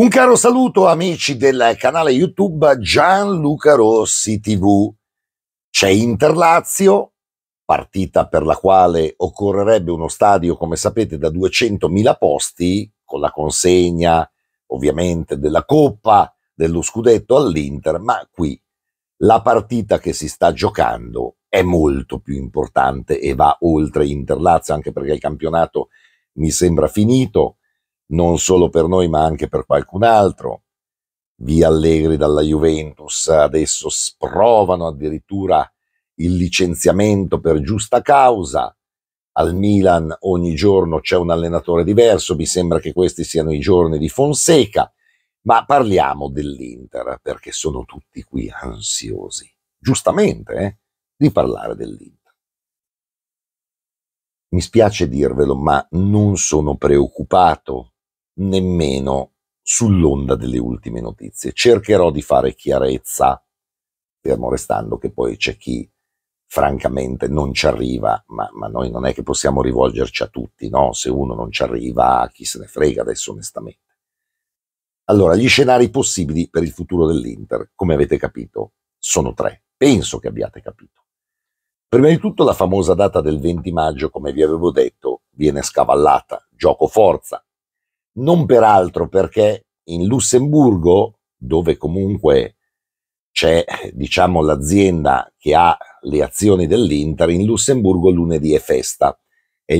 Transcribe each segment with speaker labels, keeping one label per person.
Speaker 1: Un caro saluto amici del canale YouTube Gianluca Rossi TV. C'è Interlazio, partita per la quale occorrerebbe uno stadio, come sapete, da 200.000 posti, con la consegna ovviamente della Coppa, dello scudetto all'Inter, ma qui la partita che si sta giocando è molto più importante e va oltre Interlazio, anche perché il campionato mi sembra finito, non solo per noi ma anche per qualcun altro. Via Allegri dalla Juventus adesso sprovano addirittura il licenziamento per giusta causa. Al Milan ogni giorno c'è un allenatore diverso, mi sembra che questi siano i giorni di Fonseca, ma parliamo dell'Inter perché sono tutti qui ansiosi, giustamente, eh, di parlare dell'Inter. Mi spiace dirvelo, ma non sono preoccupato nemmeno sull'onda delle ultime notizie. Cercherò di fare chiarezza, fermo restando che poi c'è chi francamente non ci arriva, ma, ma, noi non è che possiamo rivolgerci a tutti, no? Se uno non ci arriva, chi se ne frega adesso onestamente. Allora, gli scenari possibili per il futuro dell'Inter, come avete capito, sono tre. Penso che abbiate capito. Prima di tutto la famosa data del 20 maggio, come vi avevo detto, viene scavallata, gioco forza, non peraltro perché in Lussemburgo, dove comunque c'è diciamo, l'azienda che ha le azioni dell'Inter, in Lussemburgo lunedì è festa, è, è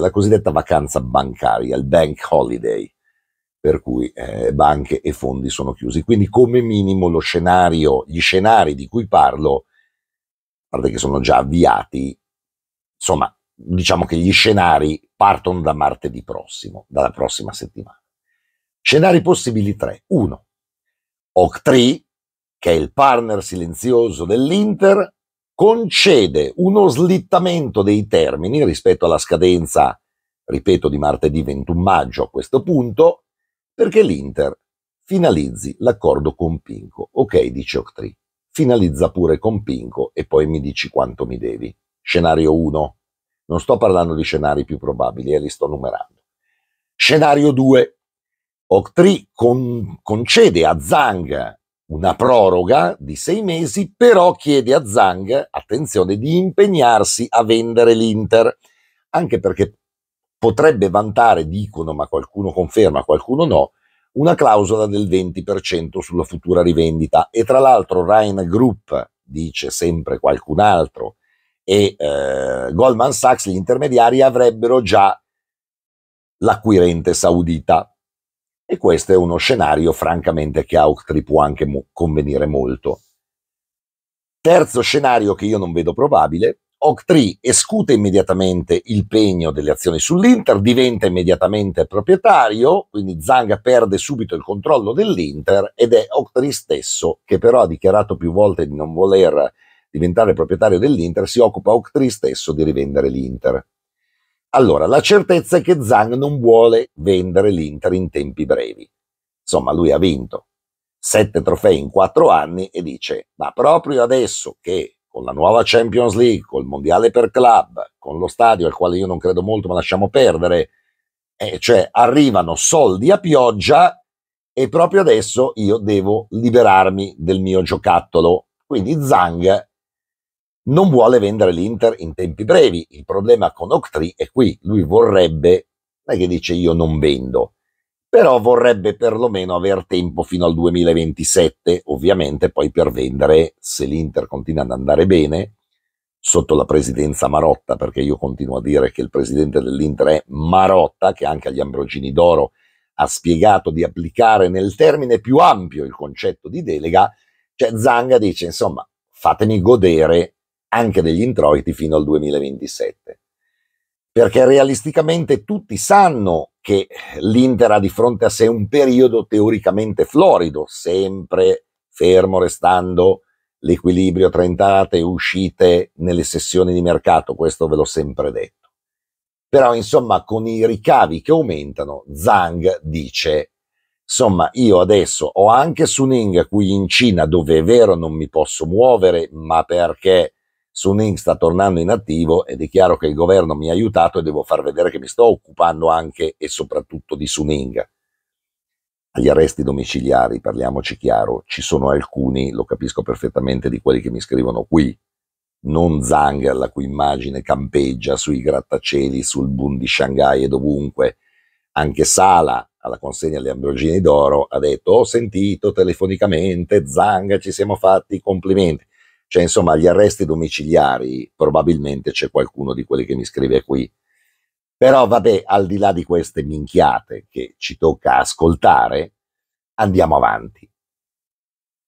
Speaker 1: la cosiddetta vacanza bancaria, il bank holiday, per cui eh, banche e fondi sono chiusi. Quindi come minimo lo scenario, gli scenari di cui parlo, a parte che sono già avviati, insomma diciamo che gli scenari partono da martedì prossimo, dalla prossima settimana. Scenari possibili tre. Uno, Octree, che è il partner silenzioso dell'Inter, concede uno slittamento dei termini rispetto alla scadenza, ripeto, di martedì 21 maggio a questo punto, perché l'Inter finalizzi l'accordo con Pinco. Ok, dice Octree, finalizza pure con Pinco e poi mi dici quanto mi devi. Scenario 1. Non sto parlando di scenari più probabili, e eh, li sto numerando. Scenario 2. Octree con, concede a Zhang una proroga di sei mesi, però chiede a Zhang, attenzione, di impegnarsi a vendere l'Inter, anche perché potrebbe vantare, dicono, ma qualcuno conferma, qualcuno no, una clausola del 20% sulla futura rivendita. E tra l'altro Ryan Group, dice sempre qualcun altro, e eh, Goldman Sachs, gli intermediari, avrebbero già l'acquirente saudita. E questo è uno scenario, francamente, che a Octree può anche mo- convenire molto. Terzo scenario che io non vedo probabile, Octree escute immediatamente il pegno delle azioni sull'Inter, diventa immediatamente proprietario, quindi Zhang perde subito il controllo dell'Inter ed è Octree stesso che però ha dichiarato più volte di non voler diventare proprietario dell'Inter, si occupa Octree stesso di rivendere l'Inter. Allora, la certezza è che Zhang non vuole vendere l'Inter in tempi brevi. Insomma, lui ha vinto sette trofei in quattro anni e dice, ma proprio adesso che con la nuova Champions League, col Mondiale per club, con lo stadio al quale io non credo molto, ma lasciamo perdere, eh, cioè arrivano soldi a pioggia e proprio adesso io devo liberarmi del mio giocattolo. Quindi Zhang non vuole vendere l'Inter in tempi brevi. Il problema con Octree è qui, lui vorrebbe, non è che dice io non vendo, però vorrebbe perlomeno aver tempo fino al 2027, ovviamente poi per vendere, se l'Inter continua ad andare bene, sotto la presidenza Marotta, perché io continuo a dire che il presidente dell'Inter è Marotta, che anche agli Ambrogini d'Oro ha spiegato di applicare nel termine più ampio il concetto di delega, cioè Zanga dice insomma fatemi godere anche degli introiti fino al 2027. Perché realisticamente tutti sanno che l'Inter ha di fronte a sé un periodo teoricamente florido, sempre fermo restando l'equilibrio tra entrate e uscite nelle sessioni di mercato, questo ve l'ho sempre detto. Però insomma con i ricavi che aumentano, Zhang dice Insomma, io adesso ho anche Suning qui in Cina, dove è vero non mi posso muovere, ma perché Suning sta tornando in attivo ed è chiaro che il governo mi ha aiutato e devo far vedere che mi sto occupando anche e soprattutto di Suning. Agli arresti domiciliari, parliamoci chiaro, ci sono alcuni, lo capisco perfettamente, di quelli che mi scrivono qui, non Zanger, la cui immagine campeggia sui grattacieli, sul boom di Shanghai e dovunque. Anche Sala, alla consegna alle Ambrogini d'Oro, ha detto ho sentito telefonicamente Zanga, ci siamo fatti i complimenti. Cioè, insomma, gli arresti domiciliari probabilmente c'è qualcuno di quelli che mi scrive qui. Però vabbè, al di là di queste minchiate che ci tocca ascoltare, andiamo avanti.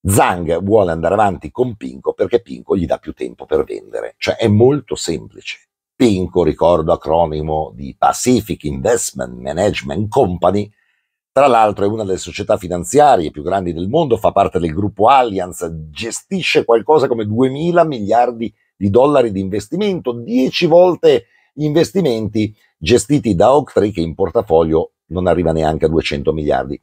Speaker 1: Zang vuole andare avanti con Pinco perché Pinco gli dà più tempo per vendere. Cioè è molto semplice. Pinco, ricordo acronimo di Pacific Investment Management Company, tra l'altro è una delle società finanziarie più grandi del mondo, fa parte del gruppo Allianz, gestisce qualcosa come 2000 miliardi di dollari di investimento, 10 volte gli investimenti gestiti da Oaktree che in portafoglio non arriva neanche a 200 miliardi.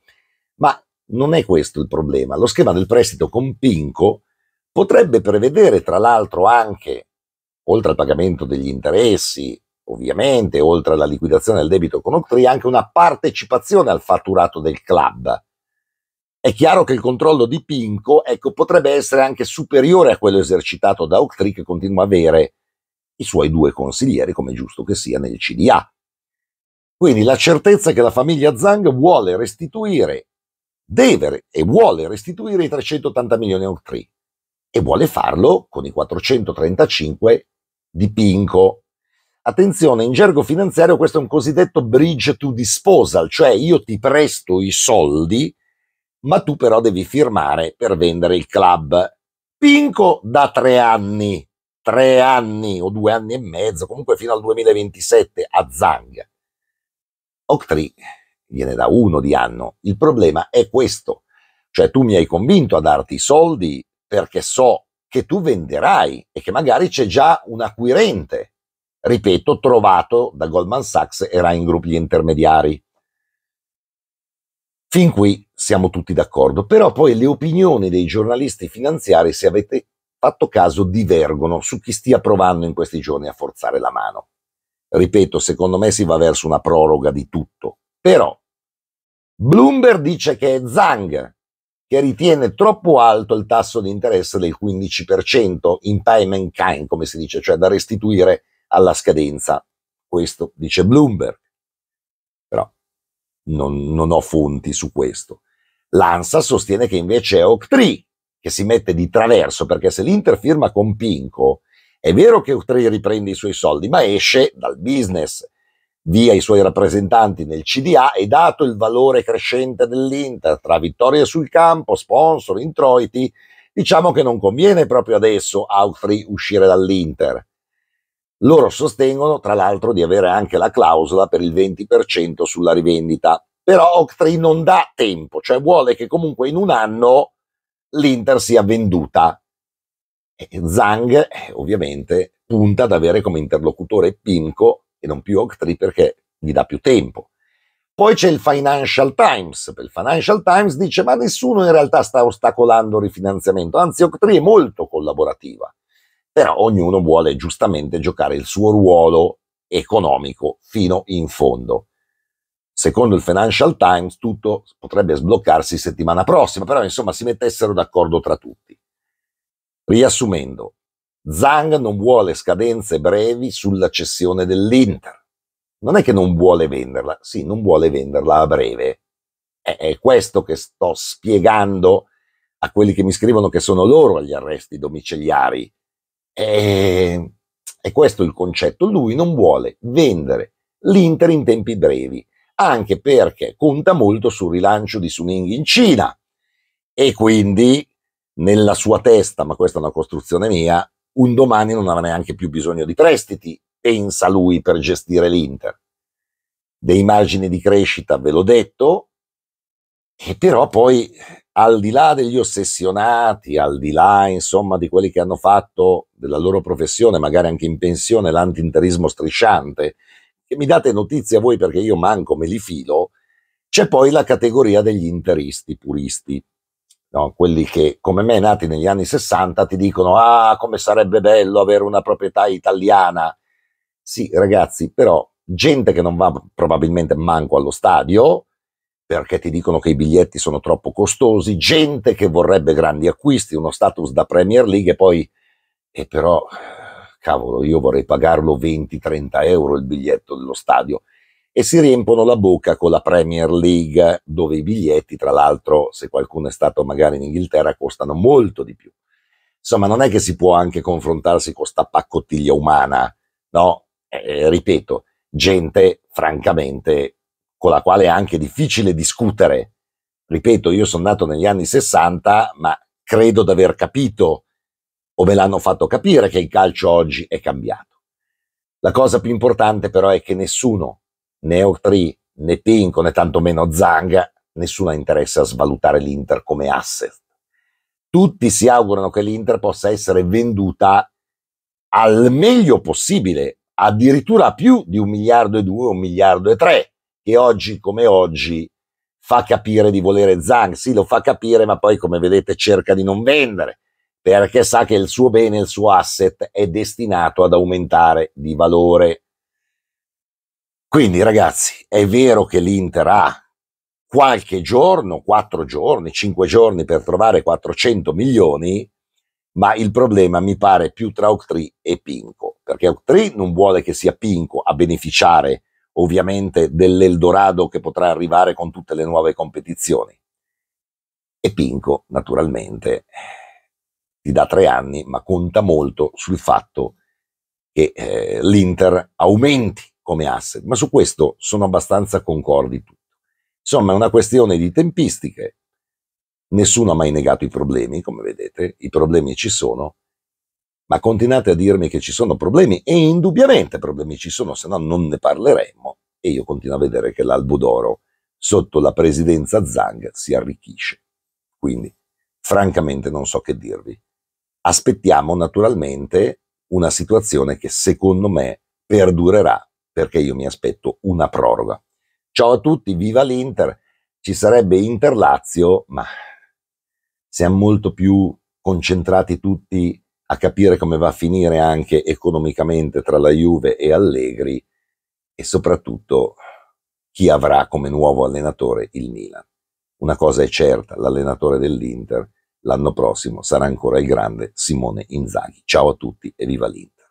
Speaker 1: Ma non è questo il problema. Lo schema del prestito con Pinco potrebbe prevedere tra l'altro anche, oltre al pagamento degli interessi ovviamente, oltre alla liquidazione del debito con Octree, anche una partecipazione al fatturato del club. È chiaro che il controllo di Pinco ecco, potrebbe essere anche superiore a quello esercitato da Octree, che continua a avere i suoi due consiglieri, come è giusto che sia, nel CDA. Quindi la certezza che la famiglia Zhang vuole restituire, deve e vuole restituire i 380 milioni a Octree e vuole farlo con i 435 di Pinco Attenzione, in gergo finanziario questo è un cosiddetto bridge to disposal, cioè io ti presto i soldi, ma tu però devi firmare per vendere il club. Pinco da tre anni, tre anni o due anni e mezzo, comunque fino al 2027 a Zang. Octree viene da uno di anno. Il problema è questo, cioè tu mi hai convinto a darti i soldi perché so che tu venderai e che magari c'è già un acquirente ripeto, trovato da Goldman Sachs e Ryan Group gli intermediari. Fin qui siamo tutti d'accordo, però poi le opinioni dei giornalisti finanziari, se avete fatto caso, divergono su chi stia provando in questi giorni a forzare la mano. Ripeto, secondo me si va verso una proroga di tutto, però Bloomberg dice che è Zhang che ritiene troppo alto il tasso di interesse del 15% in time and kind, come si dice, cioè da restituire alla scadenza. Questo dice Bloomberg, però non, non ho fonti su questo. L'ANSA sostiene che invece è Octree che si mette di traverso, perché se l'Inter firma con Pinco, è vero che Octree riprende i suoi soldi, ma esce dal business, via i suoi rappresentanti nel CDA e dato il valore crescente dell'Inter tra vittorie sul campo, sponsor, introiti, diciamo che non conviene proprio adesso a Outfree uscire dall'Inter. Loro sostengono, tra l'altro, di avere anche la clausola per il 20% sulla rivendita. Però Octree non dà tempo, cioè vuole che comunque in un anno l'Inter sia venduta. E Zhang, ovviamente, punta ad avere come interlocutore Pinco e non più Octree perché gli dà più tempo. Poi c'è il Financial Times. Il Financial Times dice: Ma nessuno in realtà sta ostacolando il rifinanziamento, anzi, Octree è molto collaborativa però ognuno vuole giustamente giocare il suo ruolo economico fino in fondo. Secondo il Financial Times tutto potrebbe sbloccarsi settimana prossima, però insomma si mettessero d'accordo tra tutti. Riassumendo, Zhang non vuole scadenze brevi sulla cessione dell'Inter. Non è che non vuole venderla, sì, non vuole venderla a breve. È questo che sto spiegando a quelli che mi scrivono che sono loro agli arresti domiciliari è, ehm, è questo il concetto. Lui non vuole vendere l'Inter in tempi brevi, anche perché conta molto sul rilancio di Suning in Cina e quindi nella sua testa, ma questa è una costruzione mia, un domani non avrà neanche più bisogno di prestiti, pensa lui per gestire l'Inter. Dei margini di crescita, ve l'ho detto, e però poi, al di là degli ossessionati, al di là, insomma, di quelli che hanno fatto della loro professione, magari anche in pensione, l'antinterismo strisciante, che mi date notizie a voi perché io manco, me li filo, c'è poi la categoria degli interisti puristi. No, quelli che come me nati negli anni 60 ti dicono ah come sarebbe bello avere una proprietà italiana sì ragazzi però gente che non va probabilmente manco allo stadio perché ti dicono che i biglietti sono troppo costosi, gente che vorrebbe grandi acquisti, uno status da Premier League e poi, e però, cavolo, io vorrei pagarlo 20-30 euro il biglietto dello stadio e si riempiono la bocca con la Premier League, dove i biglietti, tra l'altro, se qualcuno è stato magari in Inghilterra, costano molto di più. Insomma, non è che si può anche confrontarsi con sta paccottiglia umana, no? Eh, ripeto, gente francamente con la quale è anche difficile discutere. Ripeto, io sono nato negli anni 60, ma credo di aver capito o me l'hanno fatto capire che il calcio oggi è cambiato. La cosa più importante però è che nessuno, né Octree, né Pinco, né tantomeno Zanga, nessuno ha interesse a svalutare l'Inter come asset. Tutti si augurano che l'Inter possa essere venduta al meglio possibile, addirittura a più di un miliardo e due, un miliardo e tre che oggi come oggi fa capire di volere Zhang, sì lo fa capire ma poi come vedete cerca di non vendere perché sa che il suo bene, il suo asset è destinato ad aumentare di valore. Quindi ragazzi, è vero che l'Inter ha qualche giorno, 4 giorni, 5 giorni per trovare 400 milioni, ma il problema mi pare più tra Octree e Pinco, perché Octree non vuole che sia Pinco a beneficiare ovviamente dell'Eldorado che potrà arrivare con tutte le nuove competizioni. E Pinco, naturalmente, ti dà tre anni, ma conta molto sul fatto che eh, l'Inter aumenti come asset, ma su questo sono abbastanza concordi tutti. Insomma, è una questione di tempistiche. Nessuno ha mai negato i problemi, come vedete, i problemi ci sono, ma continuate a dirmi che ci sono problemi e indubbiamente problemi ci sono, se no non ne parleremmo. E io continuo a vedere che l'albo d'oro sotto la presidenza Zhang si arricchisce. Quindi, francamente, non so che dirvi. Aspettiamo naturalmente una situazione che secondo me perdurerà, perché io mi aspetto una proroga. Ciao a tutti, viva l'Inter! Ci sarebbe Inter Lazio, ma siamo molto più concentrati tutti a capire come va a finire anche economicamente tra la Juve e Allegri e soprattutto chi avrà come nuovo allenatore il Milan. Una cosa è certa, l'allenatore dell'Inter l'anno prossimo sarà ancora il grande Simone Inzaghi. Ciao a tutti e viva l'Inter!